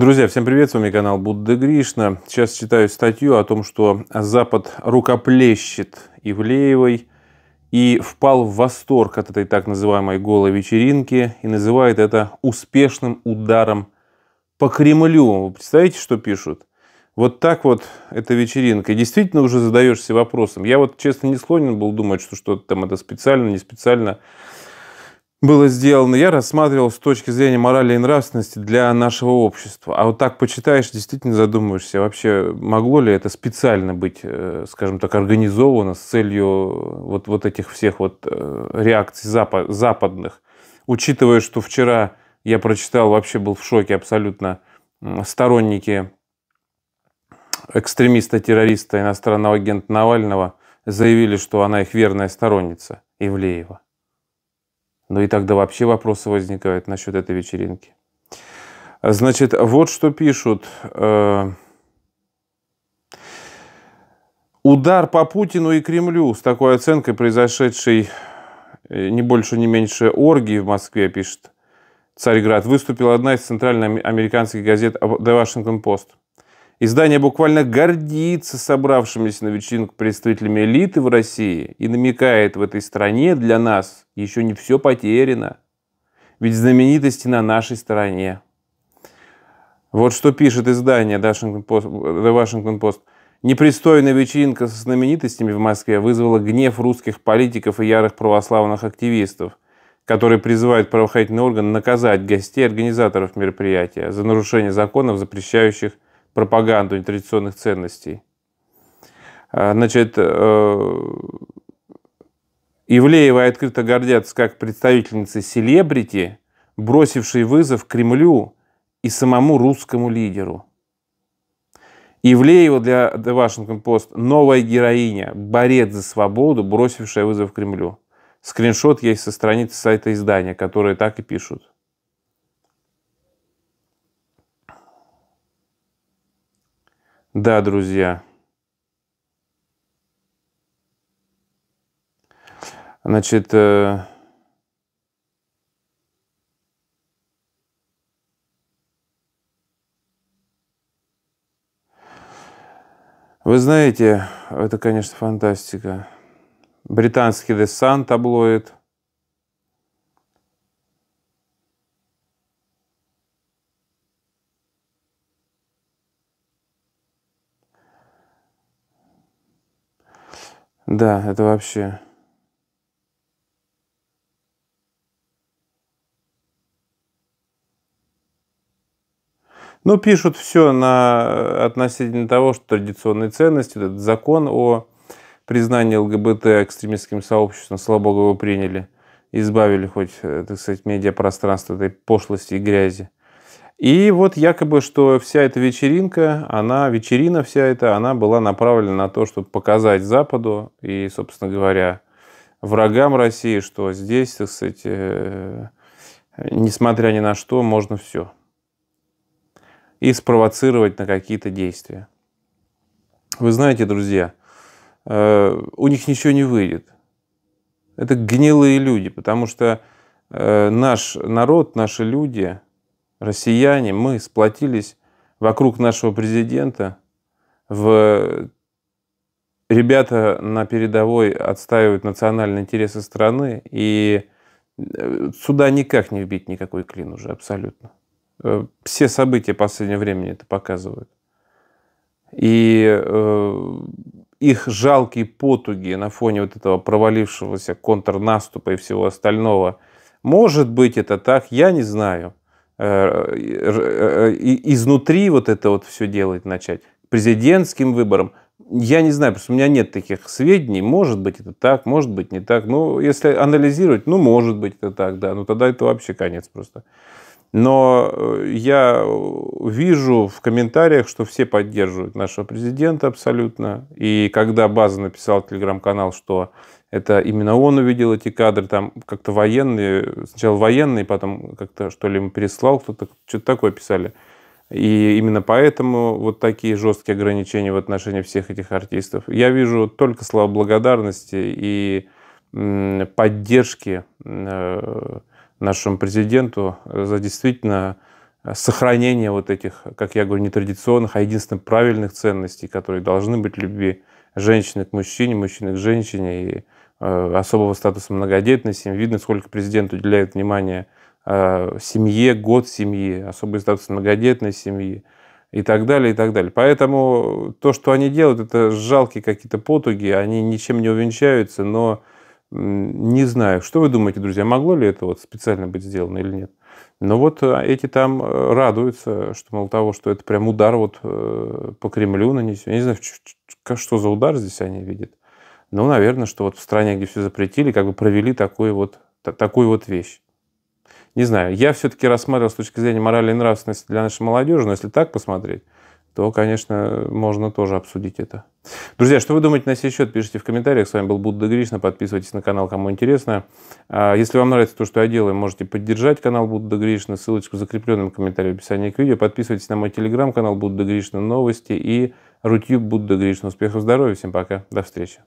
Друзья, всем привет, с вами канал Будда Гришна. Сейчас читаю статью о том, что Запад рукоплещет Ивлеевой и впал в восторг от этой так называемой голой вечеринки и называет это успешным ударом по Кремлю. Вы представляете, что пишут? Вот так вот эта вечеринка. действительно уже задаешься вопросом. Я вот, честно, не склонен был думать, что что-то там это специально, не специально было сделано, я рассматривал с точки зрения морали и нравственности для нашего общества. А вот так почитаешь, действительно задумываешься, вообще могло ли это специально быть, э, скажем так, организовано с целью э, вот, вот этих всех вот э, реакций западных. Учитывая, что вчера я прочитал, вообще был в шоке абсолютно, сторонники экстремиста-террориста, иностранного агента Навального заявили, что она их верная сторонница, Ивлеева. Ну и тогда вообще вопросы возникают насчет этой вечеринки. Значит, вот что пишут. Э, Удар по Путину и Кремлю с такой оценкой произошедшей э, не больше, не меньше оргии в Москве, пишет Царьград, выступила одна из центральноамериканских газет э, The Washington Post. Издание буквально гордится собравшимися на вечеринку представителями элиты в России и намекает, в этой стране для нас еще не все потеряно. Ведь знаменитости на нашей стороне. Вот что пишет издание The Washington Post. Непристойная вечеринка со знаменитостями в Москве вызвала гнев русских политиков и ярых православных активистов, которые призывают правоохранительные органы наказать гостей и организаторов мероприятия за нарушение законов, запрещающих пропаганду нетрадиционных ценностей. А, значит, э, Ивлеева открыто гордятся как представительницы селебрити, бросившей вызов Кремлю и самому русскому лидеру. Ивлеева для The Washington Post – новая героиня, борец за свободу, бросившая вызов Кремлю. Скриншот есть со страницы сайта издания, которые так и пишут. Да, друзья. Значит, э, Вы знаете, это, конечно, фантастика. Британский The Sun таблоид – Да, это вообще... Ну, пишут все на, э, относительно того, что традиционные ценности, этот закон о признании ЛГБТ экстремистским сообществом, слава богу, его приняли, избавили хоть, э, так сказать, медиапространство этой пошлости и грязи. И вот якобы, что вся эта вечеринка, она, вечерина вся эта, она была направлена на то, чтобы показать Западу и, собственно говоря, врагам России, что здесь, так сказать, э, несмотря ни на что, можно все. И спровоцировать на какие-то действия. Вы знаете, друзья, э, у них ничего не выйдет. Это гнилые люди, потому что э, наш народ, наши люди – россияне, мы сплотились вокруг нашего президента. В... Ребята на передовой отстаивают национальные интересы страны, и э, сюда никак не вбить никакой клин уже абсолютно. Э, все события последнего времени это показывают. И э, их жалкие потуги на фоне вот этого провалившегося контрнаступа и всего остального. Может быть это так, я не знаю. Э, э, э, изнутри вот это вот все делать начать, президентским выборам. Я не знаю, просто у меня нет таких сведений. Может быть, это так, может быть, не так. но ну, если анализировать, ну, может быть, это так, да. Ну, тогда это вообще конец просто. Но э, я э, вижу в комментариях, что все поддерживают нашего президента абсолютно. И когда База написал телеграм-канал, что это именно он увидел эти кадры, там как-то военные, сначала военные, потом как-то что ли ему переслал, кто-то что-то такое писали. И именно поэтому вот такие жесткие ограничения в отношении всех этих артистов. Я вижу только слова благодарности и поддержки э, нашему президенту э, за действительно э, сохранение вот этих, как я говорю, нетрадиционных, а единственно правильных ценностей, которые должны быть в любви женщины к мужчине, мужчины к женщине и э, особого статуса многодетности. Видно, сколько президент уделяет внимания семье, год семьи, особый статус многодетной семьи и так далее, и так далее. Поэтому то, что они делают, это жалкие какие-то потуги, они ничем не увенчаются, но не знаю, что вы думаете, друзья, могло ли это вот специально быть сделано или нет? Но вот э, эти там э, радуются, что мало того, что это прям удар вот э, по Кремлю нанесен. Я не знаю, что за удар здесь они видят. Ну, наверное, что вот в стране, где все запретили, как бы провели такую вот, такую вот вещь. Не знаю, я все-таки рассматривал с точки зрения морали и нравственности для нашей молодежи, но если так посмотреть, то, конечно, можно тоже обсудить это. Друзья, что вы думаете на сей счет, пишите в комментариях. С вами был Будда Гришна. Подписывайтесь на канал, кому интересно. А, если вам нравится то, что я делаю, можете поддержать канал Будда Гришна. Ссылочку в закрепленном комментарии в описании к видео. Подписывайтесь на мой телеграм-канал Будда Гришна Новости и Рутюб Будда Гришна. Успехов, здоровья, всем пока, до встречи.